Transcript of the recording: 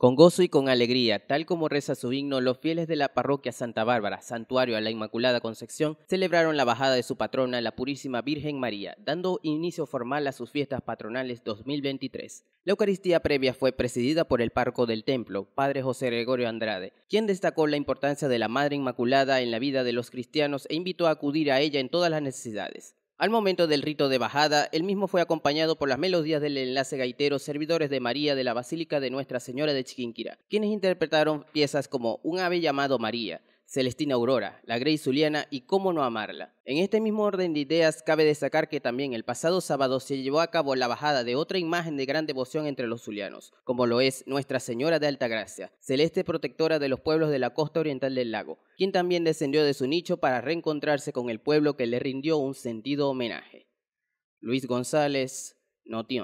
Con gozo y con alegría, tal como reza su himno, los fieles de la parroquia Santa Bárbara, santuario a la Inmaculada Concepción, celebraron la bajada de su patrona, la Purísima Virgen María, dando inicio formal a sus fiestas patronales 2023. La Eucaristía previa fue presidida por el Parco del templo, Padre José Gregorio Andrade, quien destacó la importancia de la Madre Inmaculada en la vida de los cristianos e invitó a acudir a ella en todas las necesidades. Al momento del rito de bajada, el mismo fue acompañado por las melodías del enlace gaitero Servidores de María de la Basílica de Nuestra Señora de Chiquinquirá, quienes interpretaron piezas como Un ave llamado María, Celestina Aurora, la Grey Zuliana y cómo no amarla. En este mismo orden de ideas, cabe destacar que también el pasado sábado se llevó a cabo la bajada de otra imagen de gran devoción entre los zulianos, como lo es Nuestra Señora de Altagracia, celeste protectora de los pueblos de la costa oriental del lago, quien también descendió de su nicho para reencontrarse con el pueblo que le rindió un sentido homenaje. Luis González, Noti